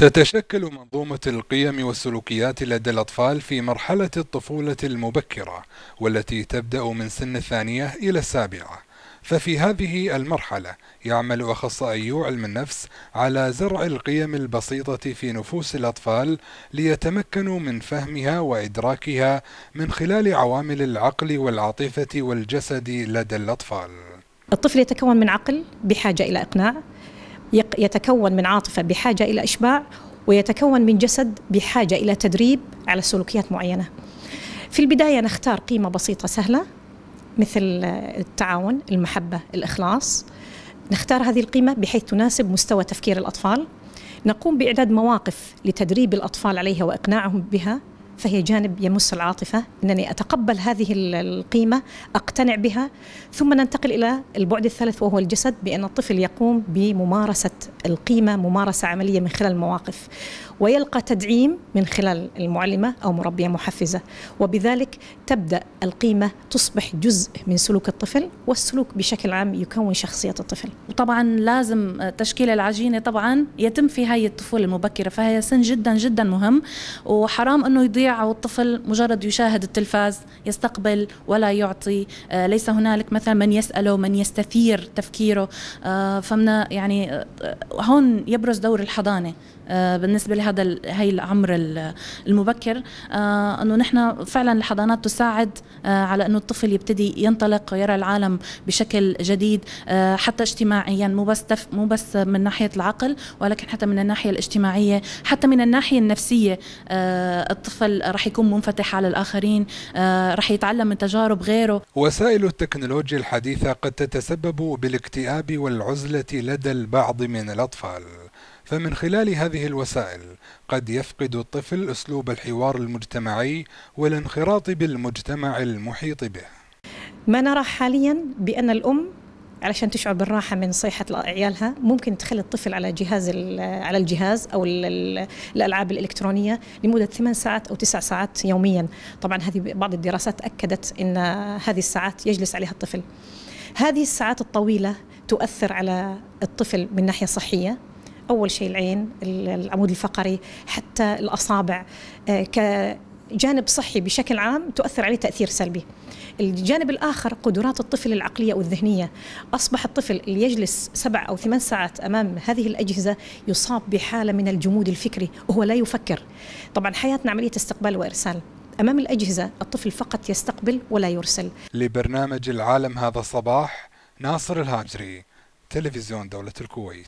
تتشكل منظومة القيم والسلوكيات لدى الأطفال في مرحلة الطفولة المبكرة والتي تبدأ من سن الثانية إلى السابعة ففي هذه المرحلة يعمل أخصائيو علم النفس على زرع القيم البسيطة في نفوس الأطفال ليتمكنوا من فهمها وإدراكها من خلال عوامل العقل والعاطفة والجسد لدى الأطفال الطفل يتكون من عقل بحاجة إلى إقناع يتكون من عاطفة بحاجة إلى إشباع ويتكون من جسد بحاجة إلى تدريب على سلوكيات معينة في البداية نختار قيمة بسيطة سهلة مثل آه، التعاون المحبة الإخلاص نختار هذه القيمة بحيث تناسب مستوى تفكير الأطفال نقوم بإعداد مواقف لتدريب الأطفال عليها وإقناعهم بها فهي جانب يمس العاطفه انني اتقبل هذه القيمه اقتنع بها ثم ننتقل الى البعد الثالث وهو الجسد بان الطفل يقوم بممارسه القيمه ممارسه عمليه من خلال المواقف ويلقى تدعيم من خلال المعلمه او مربيه محفزه وبذلك تبدا القيمه تصبح جزء من سلوك الطفل والسلوك بشكل عام يكون شخصيه الطفل وطبعا لازم تشكيل العجينه طبعا يتم في هاي الطفوله المبكره فهي سن جدا جدا مهم وحرام انه يضيع والطفل مجرد يشاهد التلفاز يستقبل ولا يعطي آه، ليس هنالك مثلا من يسأله من يستثير تفكيره آه، فمن يعني آه، هون يبرز دور الحضانة بالنسبه لهذا هي العمر المبكر انه نحن فعلا الحضانات تساعد على انه الطفل يبتدي ينطلق ويرى العالم بشكل جديد حتى اجتماعيا مو بس تف مو بس من ناحيه العقل ولكن حتى من الناحيه الاجتماعيه حتى من الناحيه النفسيه الطفل راح يكون منفتح على الآخرين آه، راح يتعلم من تجارب غيره وسائل التكنولوجيا الحديثة قد تتسبب بالاكتئاب والعزلة لدى البعض من الأطفال فمن خلال هذه الوسائل قد يفقد الطفل أسلوب الحوار المجتمعي والانخراط بالمجتمع المحيط به ما نرى حاليا بأن الأم علشان تشعر بالراحه من صيحه عيالها ممكن تخلي الطفل على جهاز على الجهاز او الالعاب الالكترونيه لمده ثمان ساعات او تسع ساعات يوميا طبعا هذه بعض الدراسات اكدت ان هذه الساعات يجلس عليها الطفل هذه الساعات الطويله تؤثر على الطفل من ناحيه صحيه اول شيء العين العمود الفقري حتى الاصابع آه، جانب صحي بشكل عام تؤثر عليه تأثير سلبي الجانب الآخر قدرات الطفل العقلية والذهنية أصبح الطفل اللي يجلس سبع أو ثمان ساعات أمام هذه الأجهزة يصاب بحالة من الجمود الفكري وهو لا يفكر طبعا حياتنا عملية استقبال وإرسال أمام الأجهزة الطفل فقط يستقبل ولا يرسل لبرنامج العالم هذا الصباح ناصر الهاجري تلفزيون دولة الكويت